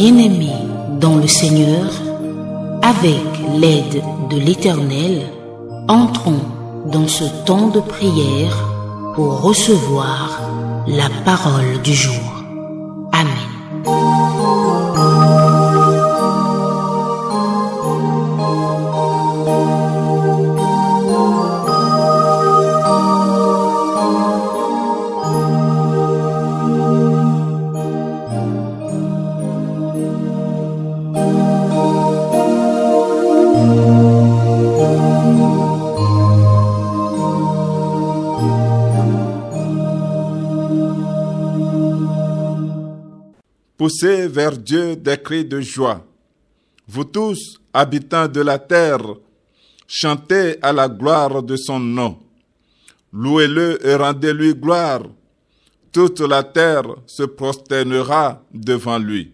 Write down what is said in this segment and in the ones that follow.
bien-aimés dans le Seigneur, avec l'aide de l'Éternel, entrons dans ce temps de prière pour recevoir la parole du jour. poussez vers Dieu des cris de joie. Vous tous, habitants de la terre, chantez à la gloire de son nom. Louez-le et rendez-lui gloire. Toute la terre se prosternera devant lui.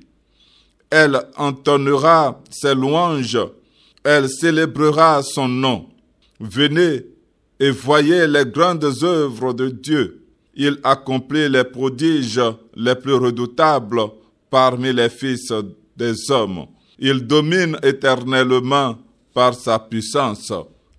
Elle entonnera ses louanges, elle célébrera son nom. Venez et voyez les grandes œuvres de Dieu. Il accomplit les prodiges les plus redoutables parmi les fils des hommes. Il domine éternellement par sa puissance.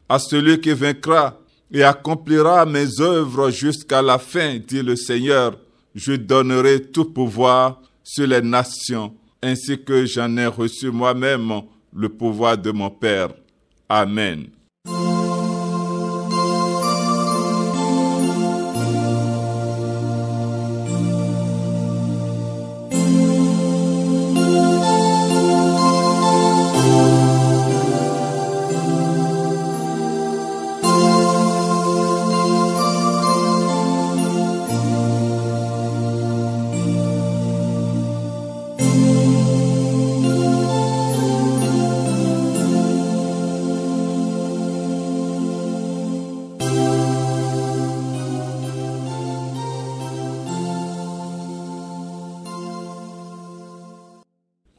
À celui qui vaincra et accomplira mes œuvres jusqu'à la fin, dit le Seigneur, je donnerai tout pouvoir sur les nations, ainsi que j'en ai reçu moi-même le pouvoir de mon Père. Amen.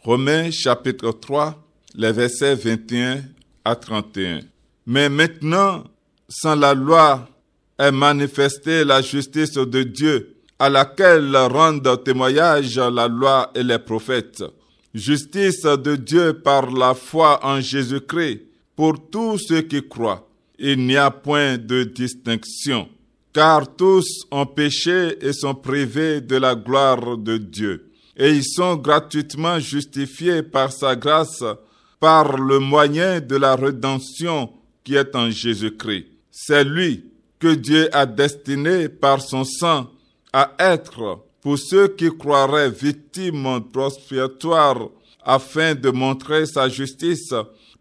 Romains chapitre 3, les versets 21 à 31. Mais maintenant, sans la loi, est manifestée la justice de Dieu, à laquelle rendent témoignage la loi et les prophètes. Justice de Dieu par la foi en Jésus-Christ, pour tous ceux qui croient. Il n'y a point de distinction, car tous ont péché et sont privés de la gloire de Dieu et ils sont gratuitement justifiés par sa grâce, par le moyen de la rédemption qui est en Jésus-Christ. C'est lui que Dieu a destiné par son sang à être pour ceux qui croiraient victimes prospiratoires afin de montrer sa justice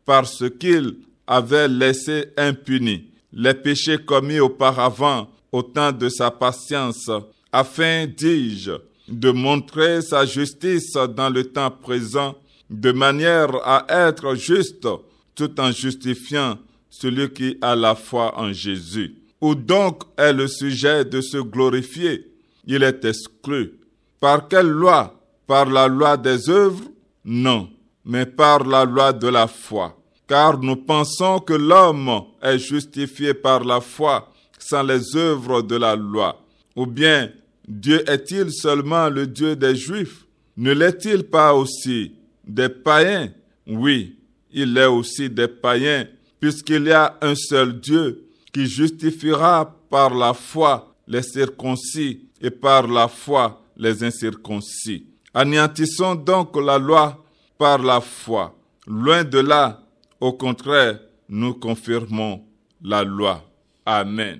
parce ce qu'il avait laissé impuni, les péchés commis auparavant au temps de sa patience, afin, dis-je, de montrer sa justice dans le temps présent de manière à être juste tout en justifiant celui qui a la foi en Jésus. Où donc est le sujet de se glorifier Il est exclu. Par quelle loi Par la loi des œuvres Non, mais par la loi de la foi. Car nous pensons que l'homme est justifié par la foi sans les œuvres de la loi. Ou bien Dieu est-il seulement le Dieu des Juifs Ne l'est-il pas aussi des païens Oui, il est aussi des païens, puisqu'il y a un seul Dieu qui justifiera par la foi les circoncis et par la foi les incirconcis. Anéantissons donc la loi par la foi. Loin de là, au contraire, nous confirmons la loi. Amen.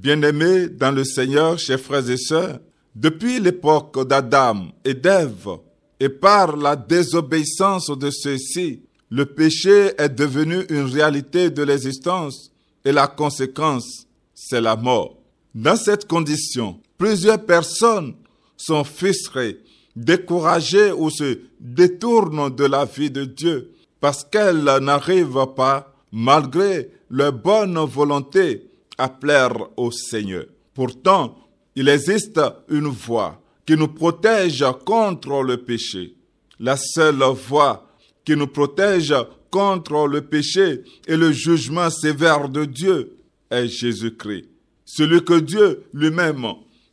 Bien-aimés dans le Seigneur, chers frères et sœurs, depuis l'époque d'Adam et d'Ève, et par la désobéissance de ceux-ci, le péché est devenu une réalité de l'existence et la conséquence, c'est la mort. Dans cette condition, plusieurs personnes sont frustrées, découragées ou se détournent de la vie de Dieu parce qu'elles n'arrivent pas, malgré leur bonne volonté, à plaire au Seigneur. Pourtant, il existe une voie qui nous protège contre le péché. La seule voie qui nous protège contre le péché et le jugement sévère de Dieu est Jésus-Christ, celui que Dieu lui-même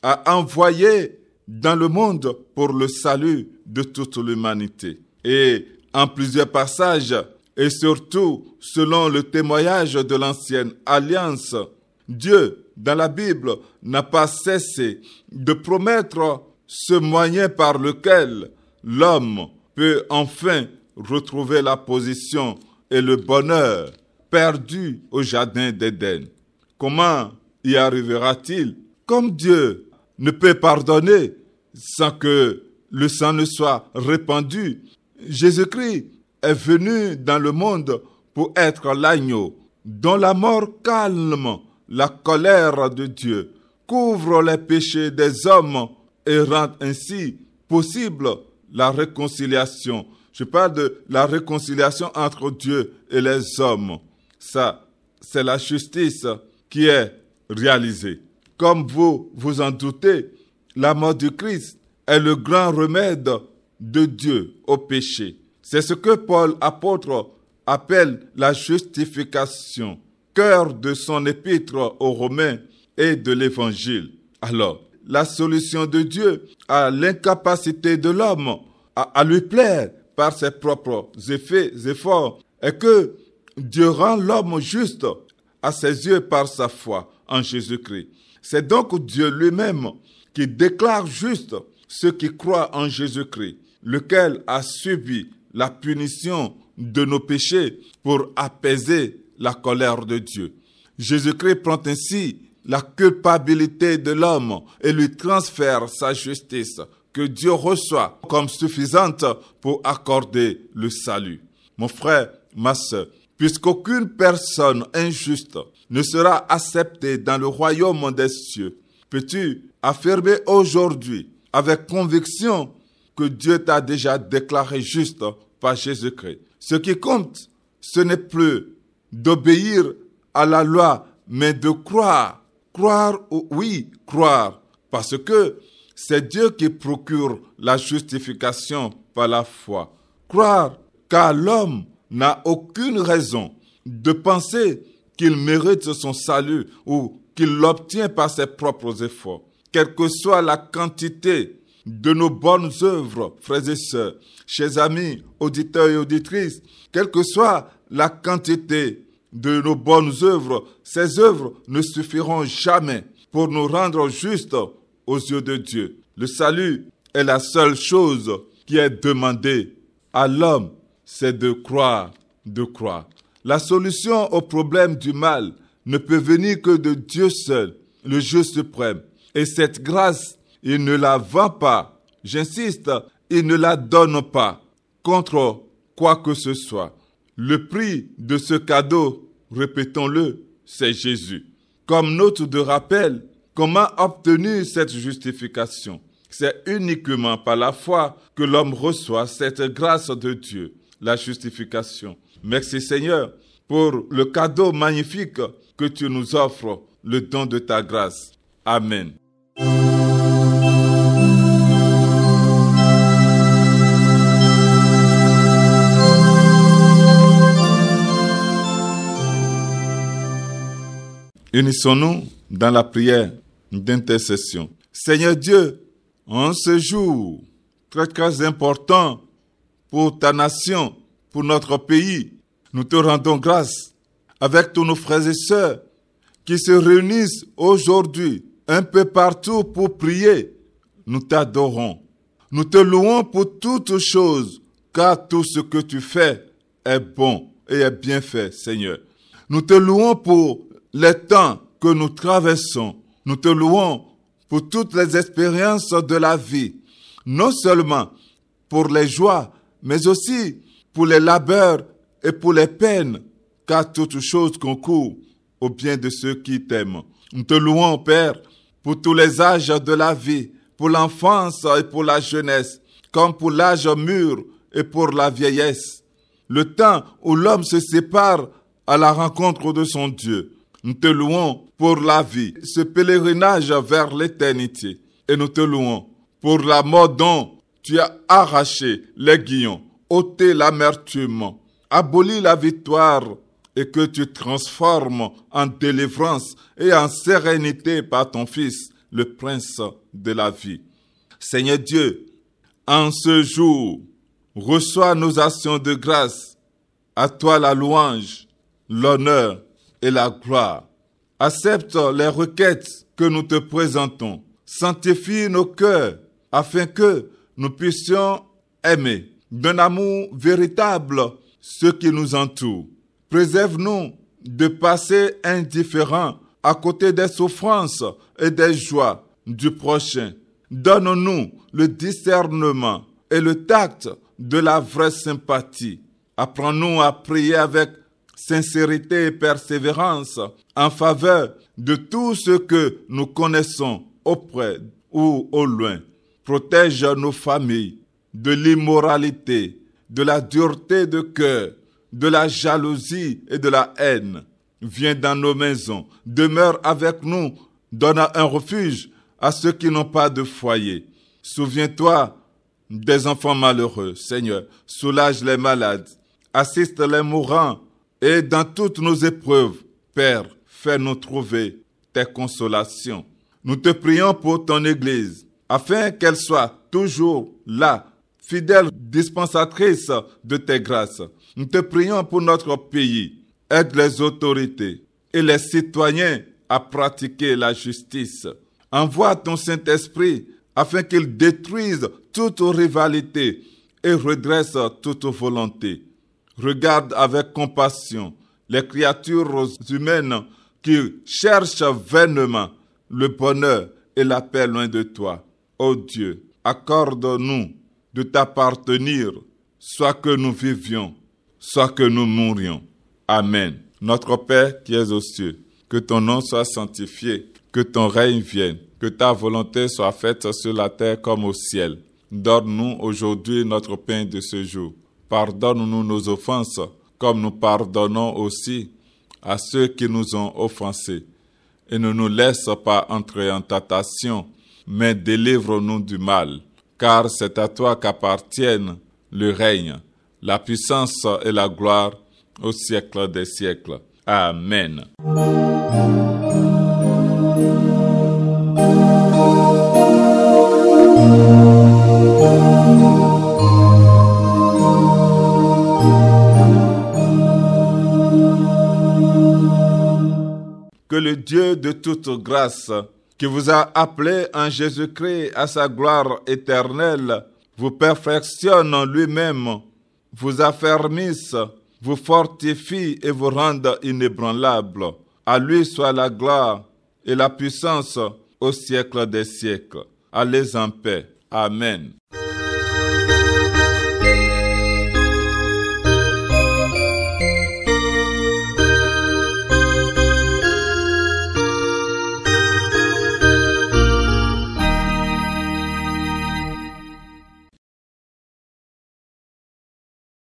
a envoyé dans le monde pour le salut de toute l'humanité. Et en plusieurs passages, et surtout selon le témoignage de l'ancienne alliance, Dieu, dans la Bible, n'a pas cessé de promettre ce moyen par lequel l'homme peut enfin retrouver la position et le bonheur perdu au Jardin d'Éden. Comment y arrivera-t-il Comme Dieu ne peut pardonner sans que le sang ne soit répandu, Jésus-Christ est venu dans le monde pour être l'agneau dont la mort calme la colère de Dieu couvre les péchés des hommes et rend ainsi possible la réconciliation. Je parle de la réconciliation entre Dieu et les hommes. Ça, c'est la justice qui est réalisée. Comme vous vous en doutez, la mort du Christ est le grand remède de Dieu au péché. C'est ce que Paul apôtre appelle la justification cœur de son épître aux Romains et de l'Évangile. Alors, la solution de Dieu à l'incapacité de l'homme à, lui plaire par ses propres effets, efforts, est que Dieu rend l'homme juste à ses yeux par sa foi en Jésus-Christ. C'est donc Dieu lui-même qui déclare juste ceux qui croient en Jésus-Christ, lequel a subi la punition de nos péchés pour apaiser la colère de Dieu. Jésus-Christ prend ainsi la culpabilité de l'homme et lui transfère sa justice que Dieu reçoit comme suffisante pour accorder le salut. Mon frère, ma soeur, puisqu'aucune personne injuste ne sera acceptée dans le royaume des cieux, peux-tu affirmer aujourd'hui avec conviction que Dieu t'a déjà déclaré juste par Jésus-Christ Ce qui compte, ce n'est plus d'obéir à la loi, mais de croire. Croire, oui, croire. Parce que c'est Dieu qui procure la justification par la foi. Croire, car l'homme n'a aucune raison de penser qu'il mérite son salut ou qu'il l'obtient par ses propres efforts. Quelle que soit la quantité de nos bonnes œuvres, frères et sœurs, chers amis, auditeurs et auditrices, quelle que soit la quantité de nos bonnes œuvres, ces œuvres ne suffiront jamais pour nous rendre justes aux yeux de Dieu. Le salut est la seule chose qui est demandée à l'homme, c'est de croire, de croire. La solution au problème du mal ne peut venir que de Dieu seul, le Dieu suprême. Et cette grâce, il ne la vend pas. J'insiste, il ne la donne pas contre quoi que ce soit. Le prix de ce cadeau, répétons-le, c'est Jésus. Comme note de rappel, comment obtenir cette justification C'est uniquement par la foi que l'homme reçoit cette grâce de Dieu, la justification. Merci Seigneur pour le cadeau magnifique que tu nous offres, le don de ta grâce. Amen. Unissons-nous dans la prière d'intercession. Seigneur Dieu, en ce jour très très important pour ta nation, pour notre pays, nous te rendons grâce avec tous nos frères et sœurs qui se réunissent aujourd'hui un peu partout pour prier. Nous t'adorons. Nous te louons pour toutes choses, car tout ce que tu fais est bon et est bien fait, Seigneur. Nous te louons pour les temps que nous traversons. Nous te louons pour toutes les expériences de la vie, non seulement pour les joies, mais aussi pour les labeurs et pour les peines, car toutes choses concourent au bien de ceux qui t'aiment. Nous te louons, Père, pour tous les âges de la vie, pour l'enfance et pour la jeunesse, comme pour l'âge mûr et pour la vieillesse, le temps où l'homme se sépare à la rencontre de son Dieu. Nous te louons pour la vie, ce pèlerinage vers l'éternité. Et nous te louons pour la mort dont tu as arraché les guillons, ôté l'amertume, aboli la victoire et que tu transformes en délivrance et en sérénité par ton Fils, le Prince de la vie. Seigneur Dieu, en ce jour, reçois nos actions de grâce. À toi la louange, l'honneur et la gloire. Accepte les requêtes que nous te présentons. Sanctifie nos cœurs afin que nous puissions aimer d'un amour véritable ceux qui nous entourent. Préserve-nous de passer indifférents à côté des souffrances et des joies du prochain. Donne-nous le discernement et le tact de la vraie sympathie. Apprends-nous à prier avec sincérité et persévérance en faveur de tout ce que nous connaissons auprès ou au loin. Protège nos familles de l'immoralité, de la dureté de cœur, de la jalousie et de la haine. Viens dans nos maisons, demeure avec nous, donne un refuge à ceux qui n'ont pas de foyer. Souviens-toi des enfants malheureux, Seigneur, soulage les malades, assiste les mourants et dans toutes nos épreuves, Père, fais-nous trouver tes consolations. Nous te prions pour ton Église, afin qu'elle soit toujours la fidèle dispensatrice de tes grâces. Nous te prions pour notre pays. Aide les autorités et les citoyens à pratiquer la justice. Envoie ton Saint-Esprit afin qu'il détruise toute rivalité et redresse toute volonté regarde avec compassion les créatures humaines qui cherchent vainement le bonheur et la paix loin de toi. Ô Dieu, accorde-nous de t'appartenir, soit que nous vivions, soit que nous mourions. Amen. Notre Père qui es aux cieux, que ton nom soit sanctifié, que ton règne vienne, que ta volonté soit faite sur la terre comme au ciel. Donne-nous aujourd'hui notre pain de ce jour Pardonne-nous nos offenses, comme nous pardonnons aussi à ceux qui nous ont offensés. Et ne nous laisse pas entrer en tentation, mais délivre-nous du mal, car c'est à toi qu'appartiennent le règne, la puissance et la gloire au siècle des siècles. Amen. de toute grâce, qui vous a appelé en Jésus-Christ à sa gloire éternelle, vous perfectionne en lui-même, vous affermisse, vous fortifie et vous rende inébranlable. À lui soit la gloire et la puissance au siècle des siècles. Allez en paix. Amen.